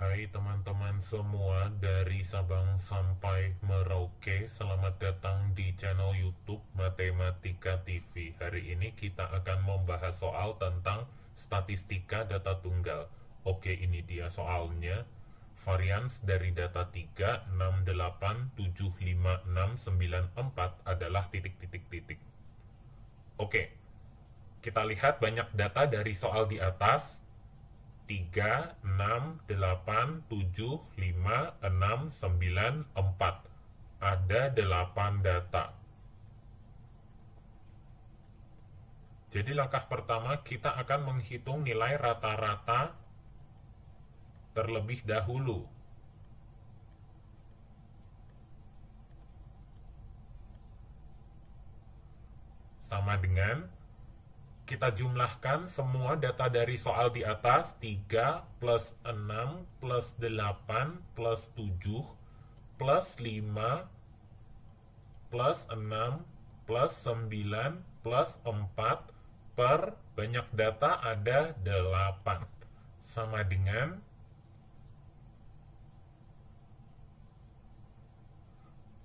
Hai teman-teman semua dari Sabang sampai Merauke Selamat datang di channel Youtube Matematika TV Hari ini kita akan membahas soal tentang statistika data tunggal Oke ini dia soalnya Varians dari data 3, 6, 8, 7, 5, 6, 9, 4 adalah titik-titik-titik. Oke, kita lihat banyak data dari soal di atas. 3, 6, 8, 7, 5, 6, 9, 4. Ada 8 data. Jadi langkah pertama kita akan menghitung nilai rata-rata terlebih dahulu. Sama dengan kita jumlahkan semua data dari soal di atas 3 plus 6 plus 8 plus 7 plus 5 plus 6 plus 9 plus 4 per banyak data ada 8 sama dengan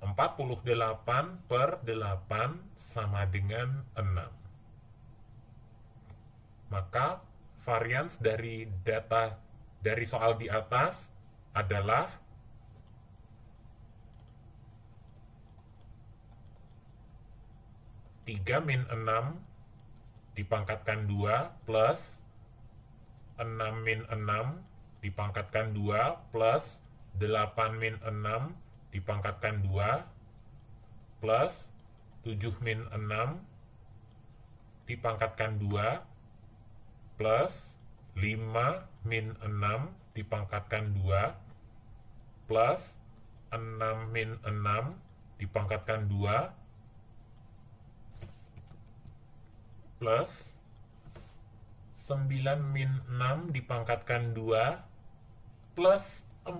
empat puluh delapan per delapan sama dengan enam maka varians dari data dari soal di atas adalah tiga min enam dipangkatkan dua plus enam min enam dipangkatkan dua plus delapan min enam dipangkatkan dua plus tujuh min enam dipangkatkan dua plus 5 min 6 dipangkatkan 2 plus 6 min 6 dipangkatkan 2 plus 9 min 6 dipangkatkan 2 plus 4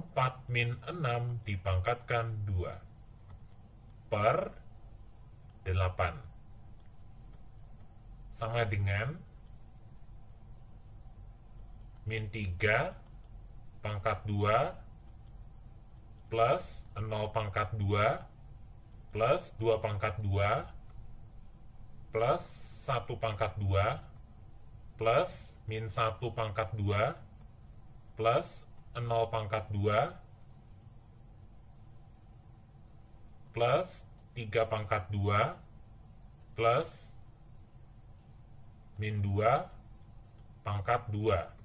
min 6 dipangkatkan 2 per 8 sama dengan min 3 pangkat 2 plus 0 pangkat 2 plus 2 pangkat 2 plus 1 pangkat 2 plus min 1 pangkat 2 plus 0 pangkat 2 plus 3 pangkat 2 plus min 2 pangkat 2.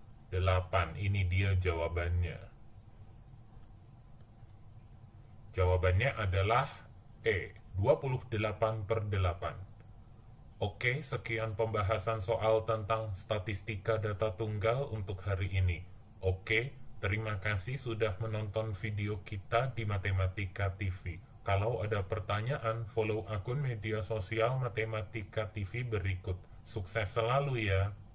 Delapan, ini dia jawabannya. Jawabannya adalah E, 28 per 8. Oke, sekian pembahasan soal tentang statistika data tunggal untuk hari ini. Oke, terima kasih sudah menonton video kita di Matematika TV. Kalau ada pertanyaan, follow akun media sosial Matematika TV berikut. Sukses selalu ya!